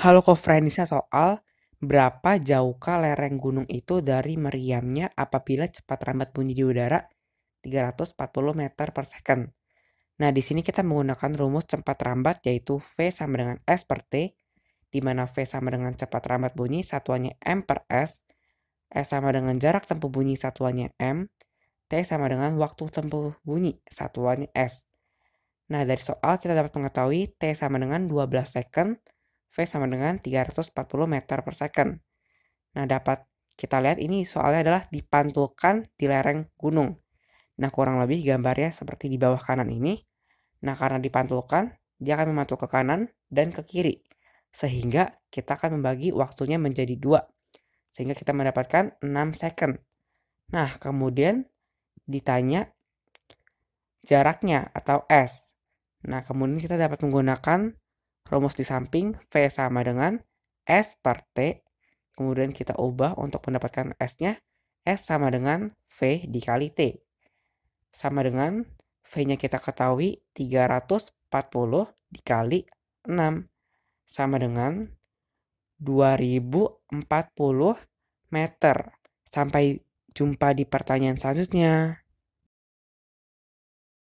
Halo Holokonferensia soal berapa jauhkah lereng gunung itu dari meriamnya apabila cepat rambat bunyi di udara 340 meter per second. Nah, di sini kita menggunakan rumus cepat rambat yaitu V sama dengan S per T, di mana V sama dengan cepat rambat bunyi satuannya M per S, S sama dengan jarak tempuh bunyi satuannya M, T sama dengan waktu tempuh bunyi satuannya S. Nah, dari soal kita dapat mengetahui T sama dengan 12 second, V sama dengan 340 meter per second. Nah, dapat kita lihat ini soalnya adalah dipantulkan di lereng gunung. Nah, kurang lebih gambarnya seperti di bawah kanan ini. Nah, karena dipantulkan, dia akan memantul ke kanan dan ke kiri. Sehingga kita akan membagi waktunya menjadi dua. Sehingga kita mendapatkan 6 second. Nah, kemudian ditanya jaraknya atau S. Nah, kemudian kita dapat menggunakan rumus di samping V sama dengan S per T. Kemudian kita ubah untuk mendapatkan S-nya. S sama dengan V dikali T. Sama dengan V-nya kita ketahui 340 dikali 6. Sama dengan 2040 meter. Sampai jumpa di pertanyaan selanjutnya.